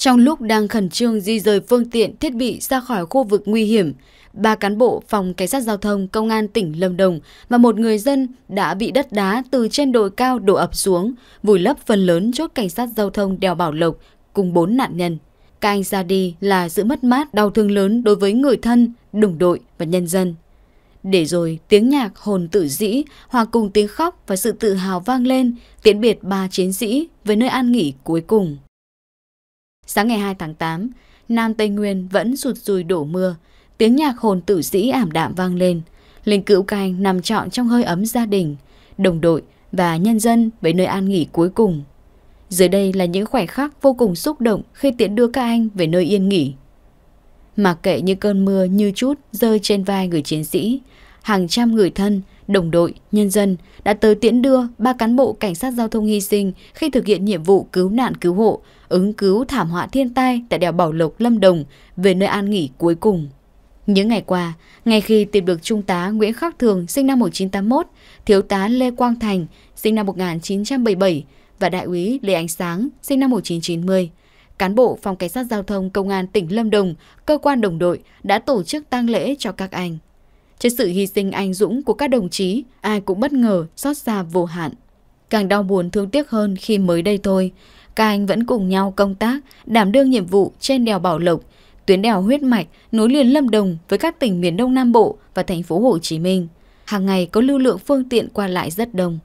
Trong lúc đang khẩn trương di rời phương tiện thiết bị ra khỏi khu vực nguy hiểm, ba cán bộ phòng cảnh sát giao thông công an tỉnh Lâm Đồng và một người dân đã bị đất đá từ trên đồi cao đổ ập xuống, vùi lấp phần lớn chốt cảnh sát giao thông đèo Bảo Lộc cùng bốn nạn nhân. Các anh ra đi là sự mất mát đau thương lớn đối với người thân, đồng đội và nhân dân. Để rồi tiếng nhạc hồn tự dĩ hòa cùng tiếng khóc và sự tự hào vang lên tiễn biệt ba chiến sĩ với nơi an nghỉ cuối cùng. Sáng ngày 2 tháng 8, Nam Tây Nguyên vẫn sụt rùi đổ mưa, tiếng nhạc hồn tử sĩ ảm đạm vang lên. Linh cữu canh nằm trọn trong hơi ấm gia đình, đồng đội và nhân dân với nơi an nghỉ cuối cùng. Dưới đây là những khoảnh khắc vô cùng xúc động khi tiễn đưa các anh về nơi yên nghỉ. Mặc kệ như cơn mưa như chút rơi trên vai người chiến sĩ, hàng trăm người thân, đồng đội, nhân dân đã tới tiễn đưa ba cán bộ cảnh sát giao thông hy sinh khi thực hiện nhiệm vụ cứu nạn cứu hộ, ứng cứu thảm họa thiên tai tại đèo Bảo Lộc, Lâm Đồng về nơi an nghỉ cuối cùng. Những ngày qua, ngay khi tìm được Trung tá Nguyễn Khắc Thường sinh năm 1981, Thiếu tá Lê Quang Thành sinh năm 1977 và Đại úy Lê Ánh Sáng sinh năm 1990, cán bộ Phòng Cảnh sát Giao thông Công an tỉnh Lâm Đồng, cơ quan đồng đội đã tổ chức tang lễ cho các anh. Trên sự hy sinh anh dũng của các đồng chí, ai cũng bất ngờ, xót xa vô hạn. Càng đau buồn thương tiếc hơn khi mới đây thôi, các anh vẫn cùng nhau công tác, đảm đương nhiệm vụ trên đèo Bảo Lộc, tuyến đèo huyết mạch nối liền Lâm Đồng với các tỉnh miền Đông Nam Bộ và thành phố Hồ Chí Minh. Hàng ngày có lưu lượng phương tiện qua lại rất đông.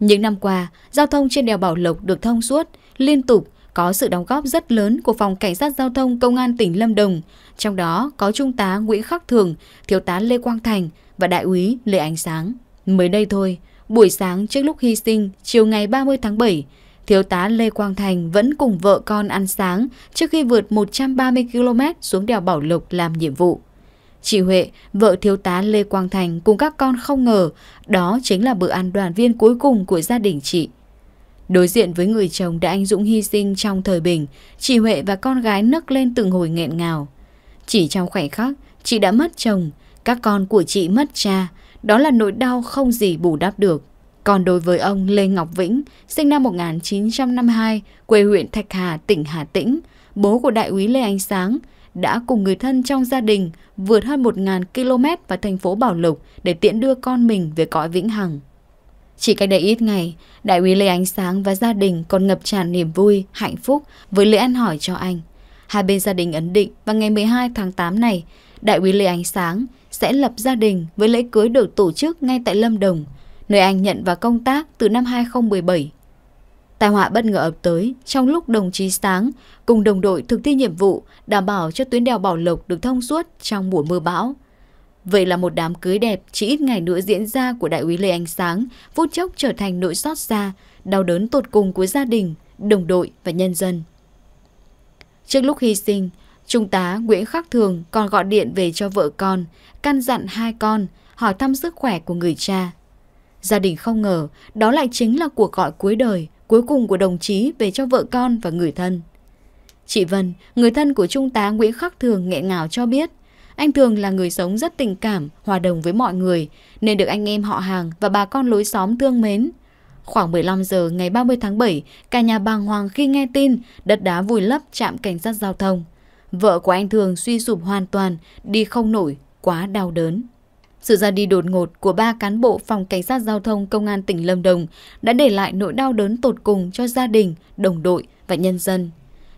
Những năm qua, giao thông trên đèo Bảo Lộc được thông suốt, liên tục có sự đóng góp rất lớn của Phòng Cảnh sát Giao thông Công an tỉnh Lâm Đồng, trong đó có Trung tá Nguyễn Khắc Thường, Thiếu tá Lê Quang Thành và Đại úy Lê Ánh Sáng. Mới đây thôi, buổi sáng trước lúc hy sinh, chiều ngày 30 tháng 7, Thiếu tá Lê Quang Thành vẫn cùng vợ con ăn sáng trước khi vượt 130 km xuống đèo Bảo Lộc làm nhiệm vụ. Chị Huệ, vợ thiếu tá Lê Quang Thành cùng các con không ngờ đó chính là bữa ăn đoàn viên cuối cùng của gia đình chị. Đối diện với người chồng đã anh dũng hy sinh trong thời bình, chị Huệ và con gái nấc lên từng hồi nghẹn ngào. Chỉ trong khoảnh khắc, chị đã mất chồng, các con của chị mất cha, đó là nỗi đau không gì bù đắp được. Còn đối với ông Lê Ngọc Vĩnh, sinh năm 1952, quê huyện Thạch Hà, tỉnh Hà Tĩnh, bố của đại úy Lê Ánh Sáng, đã cùng người thân trong gia đình vượt hơn 1.000 km vào thành phố Bảo Lộc để tiễn đưa con mình về cõi Vĩnh Hằng. Chỉ cách đây ít ngày, đại úy Lê Ánh Sáng và gia đình còn ngập tràn niềm vui, hạnh phúc với lễ ăn hỏi cho anh. Hai bên gia đình ấn định vào ngày 12 tháng 8 này, đại úy Lê Ánh Sáng sẽ lập gia đình với lễ cưới được tổ chức ngay tại Lâm Đồng, nơi anh nhận vào công tác từ năm 2017. Tai họa bất ngờ ập tới trong lúc đồng chí Sáng cùng đồng đội thực thi nhiệm vụ đảm bảo cho tuyến đèo Bảo Lộc được thông suốt trong mùa mưa bão. Vậy là một đám cưới đẹp chỉ ít ngày nữa diễn ra của đại úy Lê Ánh Sáng phút chốc trở thành nỗi xót xa, đau đớn tột cùng của gia đình, đồng đội và nhân dân. Trước lúc hy sinh, Trung tá Nguyễn Khắc Thường còn gọi điện về cho vợ con, căn dặn hai con, hỏi thăm sức khỏe của người cha. Gia đình không ngờ, đó lại chính là cuộc gọi cuối đời, cuối cùng của đồng chí về cho vợ con và người thân. Chị Vân, người thân của Trung tá Nguyễn Khắc Thường nghẹn ngào cho biết, anh Thường là người sống rất tình cảm, hòa đồng với mọi người, nên được anh em họ hàng và bà con lối xóm thương mến. Khoảng 15 giờ ngày 30 tháng 7, cả nhà bàng hoàng khi nghe tin đất đá vùi lấp trạm cảnh sát giao thông. Vợ của anh Thường suy sụp hoàn toàn, đi không nổi, quá đau đớn. Sự ra đi đột ngột của ba cán bộ phòng cảnh sát giao thông công an tỉnh Lâm Đồng đã để lại nỗi đau đớn tột cùng cho gia đình, đồng đội và nhân dân.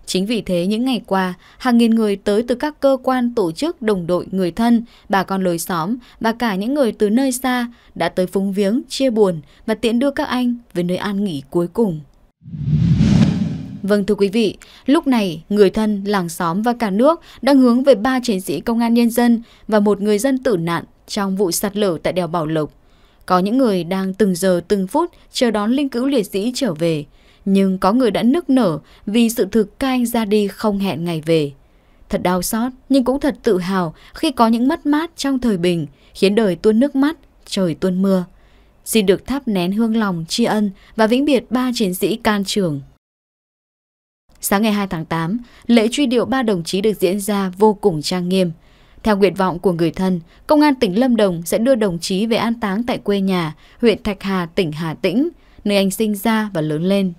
Chính vì thế những ngày qua, hàng nghìn người tới từ các cơ quan tổ chức đồng đội người thân, bà con lối xóm và cả những người từ nơi xa đã tới phúng viếng, chia buồn và tiện đưa các anh về nơi an nghỉ cuối cùng. Vâng thưa quý vị, lúc này người thân, làng xóm và cả nước đang hướng về ba chiến sĩ công an nhân dân và một người dân tử nạn trong vụ sạt lở tại đèo Bảo Lộc. Có những người đang từng giờ từng phút chờ đón linh cữu liệt sĩ trở về, nhưng có người đã nức nở vì sự thực các ra đi không hẹn ngày về. Thật đau xót, nhưng cũng thật tự hào khi có những mất mát trong thời bình, khiến đời tuôn nước mắt, trời tuôn mưa. Xin được thắp nén hương lòng tri ân và vĩnh biệt ba chiến sĩ can trường. Sáng ngày 2 tháng 8, lễ truy điệu ba đồng chí được diễn ra vô cùng trang nghiêm. Theo nguyện vọng của người thân, Công an tỉnh Lâm Đồng sẽ đưa đồng chí về an táng tại quê nhà, huyện Thạch Hà, tỉnh Hà Tĩnh, nơi anh sinh ra và lớn lên.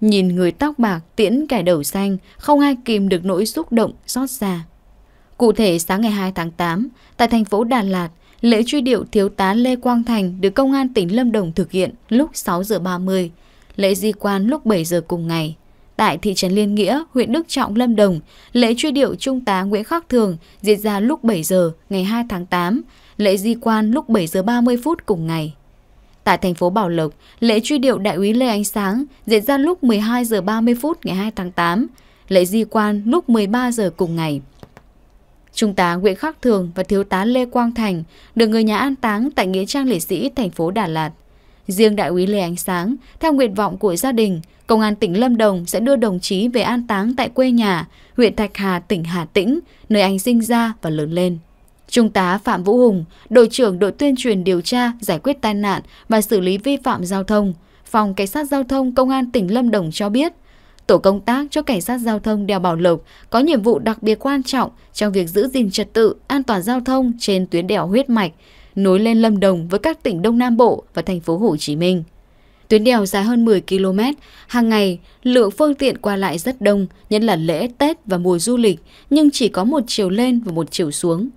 Nhìn người tóc bạc tiễn kẻ đầu xanh, không ai kìm được nỗi xúc động xót xa. Cụ thể sáng ngày 2 tháng 8, tại thành phố Đà Lạt, lễ truy điệu thiếu tá Lê Quang Thành được công an tỉnh Lâm Đồng thực hiện lúc 6 giờ 30, lễ di quan lúc 7 giờ cùng ngày. Tại thị trấn Liên Nghĩa, huyện Đức Trọng, Lâm Đồng, lễ truy điệu Trung tá Nguyễn Khắc Thường diễn ra lúc 7 giờ ngày 2 tháng 8, lễ di quan lúc 7 giờ 30 phút cùng ngày. Tại thành phố Bảo Lộc, lễ truy điệu đại úy Lê Ánh Sáng diễn ra lúc 12 giờ 30 phút ngày 2 tháng 8, lễ di quan lúc 13 giờ cùng ngày. Trung tá Nguyễn Khắc Thường và thiếu tá Lê Quang Thành được người nhà an táng tại nghĩa trang liệt sĩ thành phố Đà Lạt. Riêng đại úy Lê Ánh Sáng, theo nguyện vọng của gia đình, Công an tỉnh Lâm Đồng sẽ đưa đồng chí về an táng tại quê nhà, huyện Thạch Hà, tỉnh Hà Tĩnh, nơi anh sinh ra và lớn lên. Trung tá Phạm Vũ Hùng, đội trưởng đội tuyên truyền điều tra giải quyết tai nạn và xử lý vi phạm giao thông, phòng cảnh sát giao thông công an tỉnh Lâm Đồng cho biết, tổ công tác cho cảnh sát giao thông đèo Bảo Lộc có nhiệm vụ đặc biệt quan trọng trong việc giữ gìn trật tự, an toàn giao thông trên tuyến đèo huyết mạch, nối lên Lâm Đồng với các tỉnh Đông Nam Bộ và thành phố Hồ Chí Minh. Tuyến đèo dài hơn 10 km, hàng ngày lượng phương tiện qua lại rất đông, nhất là lễ Tết và mùa du lịch, nhưng chỉ có một chiều lên và một chiều xuống.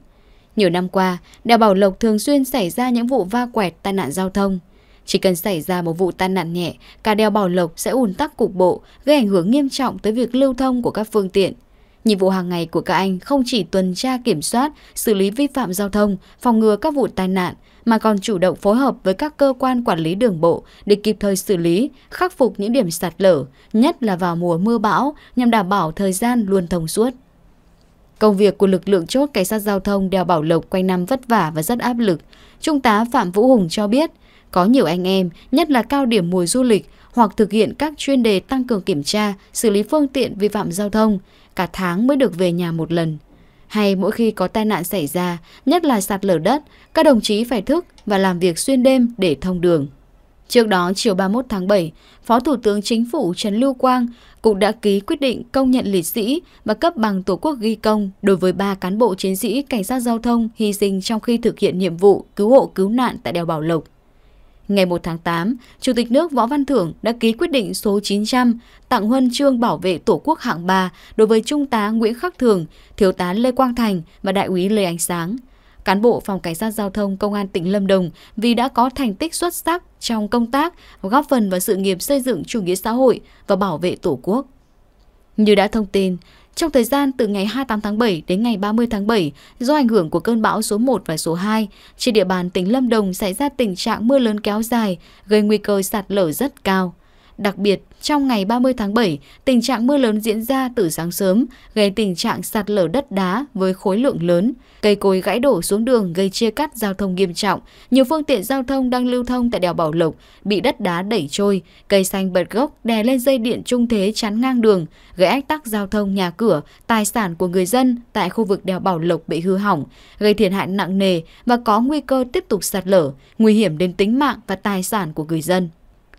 Nhiều năm qua, đèo Bảo Lộc thường xuyên xảy ra những vụ va quẹt tai nạn giao thông. Chỉ cần xảy ra một vụ tai nạn nhẹ, cả đèo Bảo Lộc sẽ ùn tắc cục bộ, gây ảnh hưởng nghiêm trọng tới việc lưu thông của các phương tiện. Nhiệm vụ hàng ngày của các anh không chỉ tuần tra kiểm soát, xử lý vi phạm giao thông, phòng ngừa các vụ tai nạn, mà còn chủ động phối hợp với các cơ quan quản lý đường bộ để kịp thời xử lý, khắc phục những điểm sạt lở, nhất là vào mùa mưa bão nhằm đảm bảo thời gian luôn thông suốt. Công việc của lực lượng chốt cảnh sát giao thông đèo Bảo Lộc quanh năm vất vả và rất áp lực. Trung tá Phạm Vũ Hùng cho biết, có nhiều anh em, nhất là cao điểm mùa du lịch, hoặc thực hiện các chuyên đề tăng cường kiểm tra, xử lý phương tiện vi phạm giao thông, cả tháng mới được về nhà một lần. Hay mỗi khi có tai nạn xảy ra, nhất là sạt lở đất, các đồng chí phải thức và làm việc xuyên đêm để thông đường. Trước đó, chiều 31 tháng 7, Phó Thủ tướng Chính phủ Trần Lưu Quang cũng đã ký quyết định công nhận liệt sĩ và cấp bằng Tổ quốc ghi công đối với ba cán bộ chiến sĩ cảnh sát giao thông hy sinh trong khi thực hiện nhiệm vụ cứu hộ cứu nạn tại đèo Bảo Lộc. Ngày 1 tháng 8, Chủ tịch nước Võ Văn Thưởng đã ký quyết định số 900 tặng huân chương bảo vệ Tổ quốc hạng 3 đối với Trung tá Nguyễn Khắc Thường, Thiếu tá Lê Quang Thành và Đại úy Lê Ánh Sáng – cán bộ phòng cảnh sát giao thông công an tỉnh Lâm Đồng vì đã có thành tích xuất sắc trong công tác, góp phần vào sự nghiệp xây dựng chủ nghĩa xã hội và bảo vệ Tổ quốc. Như đã thông tin, trong thời gian từ ngày 28 tháng 7 đến ngày 30 tháng 7, do ảnh hưởng của cơn bão số 1 và số 2, trên địa bàn tỉnh Lâm Đồng xảy ra tình trạng mưa lớn kéo dài, gây nguy cơ sạt lở rất cao. Đặc biệt, trong ngày 30 tháng 7, tình trạng mưa lớn diễn ra từ sáng sớm, gây tình trạng sạt lở đất đá với khối lượng lớn. Cây cối gãy đổ xuống đường gây chia cắt giao thông nghiêm trọng. Nhiều phương tiện giao thông đang lưu thông tại đèo Bảo Lộc bị đất đá đẩy trôi, cây xanh bật gốc đè lên dây điện trung thế chắn ngang đường, gây ách tắc giao thông nhà cửa, tài sản của người dân tại khu vực đèo Bảo Lộc bị hư hỏng, gây thiệt hại nặng nề và có nguy cơ tiếp tục sạt lở, nguy hiểm đến tính mạng và tài sản của người dân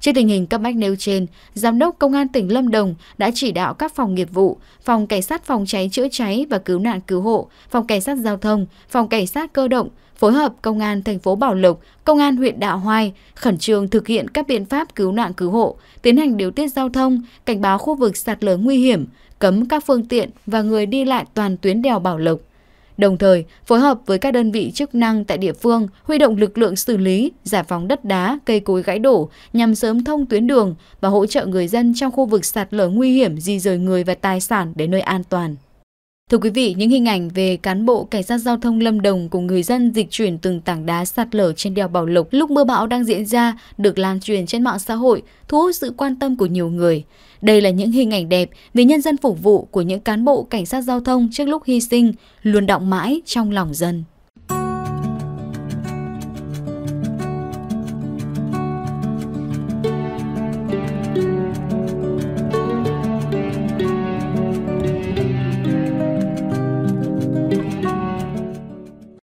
trước tình hình cấp bách nêu trên, Giám đốc Công an tỉnh Lâm Đồng đã chỉ đạo các phòng nghiệp vụ, phòng cảnh sát phòng cháy chữa cháy và cứu nạn cứu hộ, phòng cảnh sát giao thông, phòng cảnh sát cơ động, phối hợp công an thành phố Bảo Lộc, công an huyện Đạo Hoai khẩn trương thực hiện các biện pháp cứu nạn cứu hộ, tiến hành điều tiết giao thông, cảnh báo khu vực sạt lở nguy hiểm, cấm các phương tiện và người đi lại toàn tuyến đèo Bảo Lộc đồng thời phối hợp với các đơn vị chức năng tại địa phương huy động lực lượng xử lý giải phóng đất đá cây cối gãy đổ nhằm sớm thông tuyến đường và hỗ trợ người dân trong khu vực sạt lở nguy hiểm di rời người và tài sản đến nơi an toàn Thưa quý vị, những hình ảnh về cán bộ cảnh sát giao thông Lâm Đồng cùng người dân dịch chuyển từng tảng đá sạt lở trên đèo Bảo Lộc lúc mưa bão đang diễn ra được lan truyền trên mạng xã hội, thu hút sự quan tâm của nhiều người. Đây là những hình ảnh đẹp vì nhân dân phục vụ của những cán bộ cảnh sát giao thông trước lúc hy sinh luôn động mãi trong lòng dân.